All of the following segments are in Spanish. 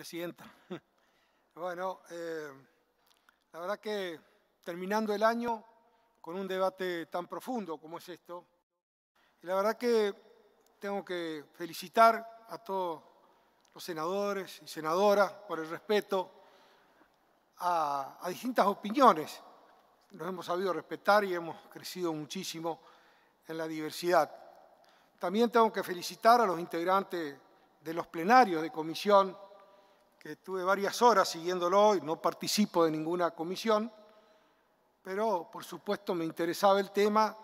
Presidenta. Bueno, eh, la verdad que terminando el año con un debate tan profundo como es esto, la verdad que tengo que felicitar a todos los senadores y senadoras por el respeto a distintas opiniones. Nos hemos sabido respetar y hemos crecido muchísimo en la diversidad. También tengo que felicitar a los integrantes de los plenarios de comisión, que estuve varias horas siguiéndolo y no participo de ninguna comisión, pero por supuesto me interesaba el tema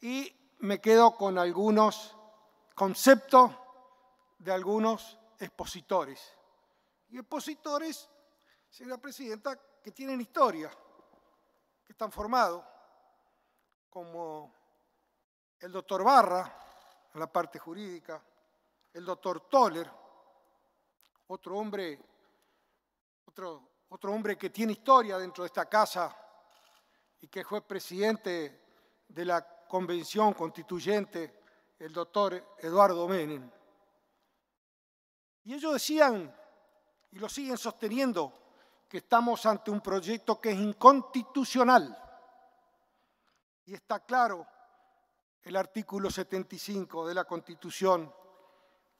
y me quedo con algunos conceptos de algunos expositores. Y expositores, señora presidenta, que tienen historia, que están formados, como el doctor Barra, en la parte jurídica, el doctor Toller, otro hombre, otro, otro hombre que tiene historia dentro de esta casa y que fue presidente de la Convención Constituyente, el doctor Eduardo Menem. Y ellos decían, y lo siguen sosteniendo, que estamos ante un proyecto que es inconstitucional. Y está claro el artículo 75 de la Constitución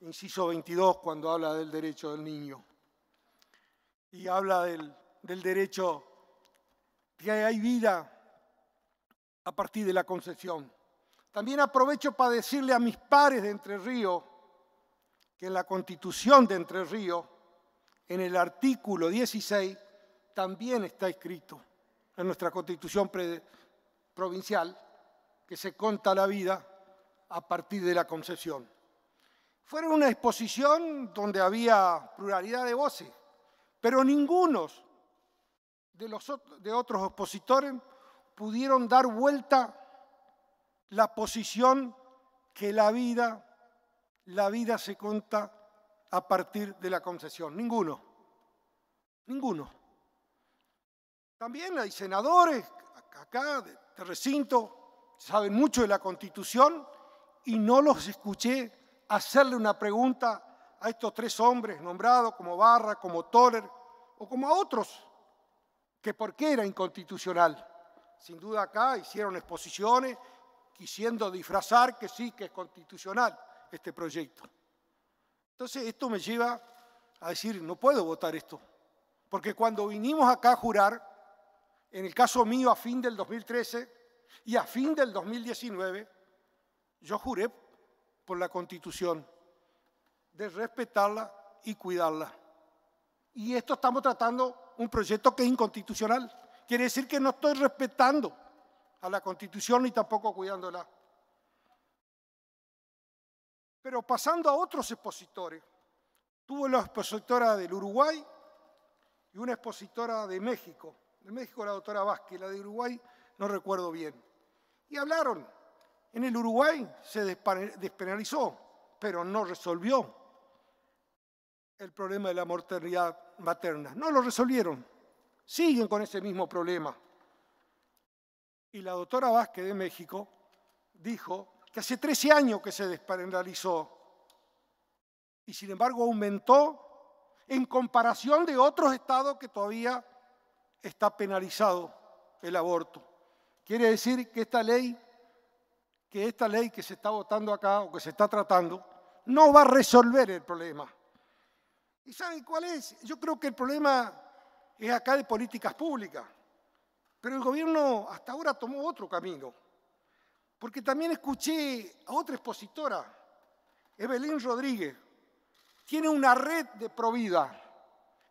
inciso 22, cuando habla del derecho del niño. Y habla del, del derecho que hay vida a partir de la concesión. También aprovecho para decirle a mis pares de Entre Ríos que en la constitución de Entre Ríos, en el artículo 16, también está escrito en nuestra constitución provincial que se conta la vida a partir de la concesión. Fueron una exposición donde había pluralidad de voces, pero ninguno de, los, de otros opositores pudieron dar vuelta la posición que la vida, la vida se cuenta a partir de la concesión. Ninguno. Ninguno. También hay senadores acá de, recinto, saben mucho de la constitución y no los escuché hacerle una pregunta a estos tres hombres nombrados como Barra, como Toller o como a otros, que por qué era inconstitucional. Sin duda acá hicieron exposiciones quisiendo disfrazar que sí, que es constitucional este proyecto. Entonces esto me lleva a decir, no puedo votar esto, porque cuando vinimos acá a jurar, en el caso mío a fin del 2013 y a fin del 2019, yo juré por la Constitución, de respetarla y cuidarla. Y esto estamos tratando un proyecto que es inconstitucional. Quiere decir que no estoy respetando a la Constitución ni tampoco cuidándola. Pero pasando a otros expositores, tuvo la expositora del Uruguay y una expositora de México. De México la doctora Vázquez, la de Uruguay no recuerdo bien. Y hablaron en el Uruguay se despenalizó, pero no resolvió el problema de la mortalidad materna. No lo resolvieron. Siguen con ese mismo problema. Y la doctora Vázquez de México dijo que hace 13 años que se despenalizó y sin embargo aumentó en comparación de otros estados que todavía está penalizado el aborto. Quiere decir que esta ley que esta ley que se está votando acá o que se está tratando no va a resolver el problema. ¿Y saben cuál es? Yo creo que el problema es acá de políticas públicas, pero el gobierno hasta ahora tomó otro camino, porque también escuché a otra expositora, Evelyn Rodríguez, tiene una red de provida,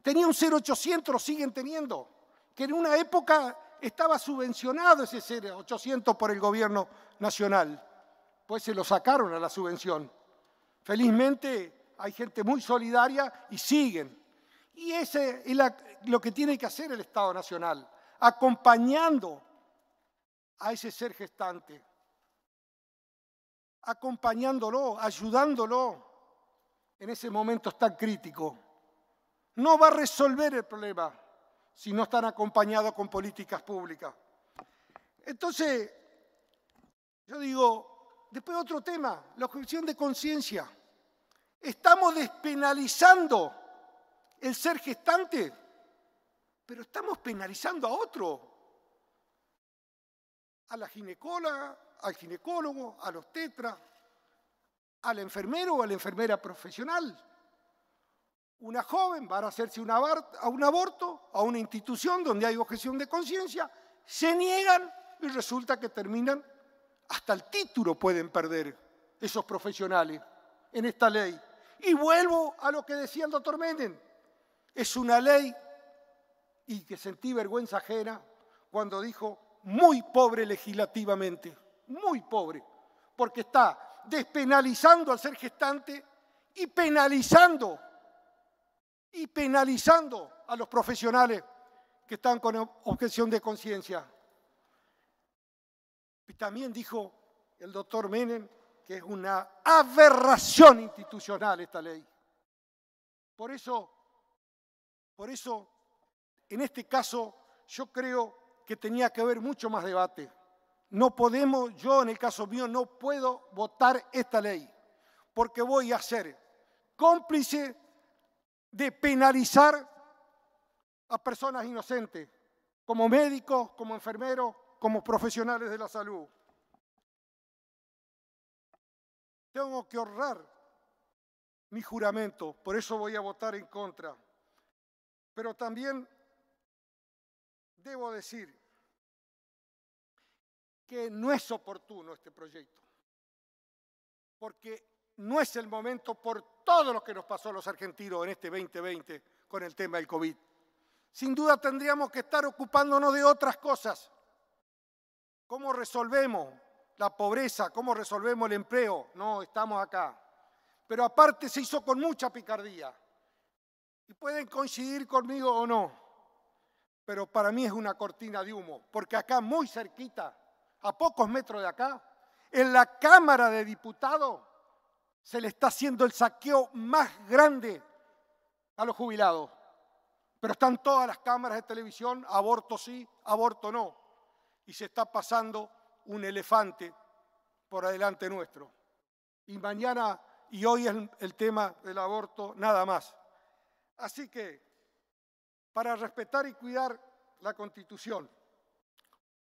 tenía un 0800, lo siguen teniendo, que en una época estaba subvencionado ese ser, 800 por el gobierno nacional, pues se lo sacaron a la subvención. Felizmente hay gente muy solidaria y siguen. Y ese es lo que tiene que hacer el Estado Nacional, acompañando a ese ser gestante, acompañándolo, ayudándolo en ese momento tan crítico. No va a resolver el problema, si no están acompañados con políticas públicas. Entonces, yo digo, después otro tema, la objeción de conciencia. Estamos despenalizando el ser gestante, pero estamos penalizando a otro, a la ginecóloga, al ginecólogo, a los tetras, al enfermero o a la enfermera profesional una joven va a hacerse un aborto a una institución donde hay objeción de conciencia, se niegan y resulta que terminan, hasta el título pueden perder esos profesionales en esta ley. Y vuelvo a lo que decía el doctor Menem, es una ley y que sentí vergüenza ajena cuando dijo muy pobre legislativamente, muy pobre, porque está despenalizando al ser gestante y penalizando y penalizando a los profesionales que están con objeción de conciencia. Y También dijo el doctor Menem que es una aberración institucional esta ley. Por eso, por eso, en este caso, yo creo que tenía que haber mucho más debate. No podemos, yo en el caso mío, no puedo votar esta ley, porque voy a ser cómplice de penalizar a personas inocentes, como médicos, como enfermeros, como profesionales de la salud. Tengo que honrar mi juramento, por eso voy a votar en contra. Pero también debo decir que no es oportuno este proyecto, porque no es el momento por todo lo que nos pasó a los argentinos en este 2020 con el tema del COVID. Sin duda tendríamos que estar ocupándonos de otras cosas. ¿Cómo resolvemos la pobreza? ¿Cómo resolvemos el empleo? No, estamos acá. Pero aparte se hizo con mucha picardía. Y pueden coincidir conmigo o no, pero para mí es una cortina de humo, porque acá muy cerquita, a pocos metros de acá, en la Cámara de Diputados, se le está haciendo el saqueo más grande a los jubilados. Pero están todas las cámaras de televisión, aborto sí, aborto no. Y se está pasando un elefante por adelante nuestro. Y mañana y hoy es el, el tema del aborto nada más. Así que, para respetar y cuidar la Constitución,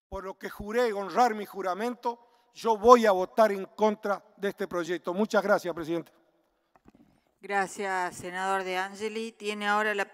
por lo que juré honrar mi juramento, yo voy a votar en contra de este proyecto. Muchas gracias, presidente. Gracias, senador De Angeli. Tiene ahora la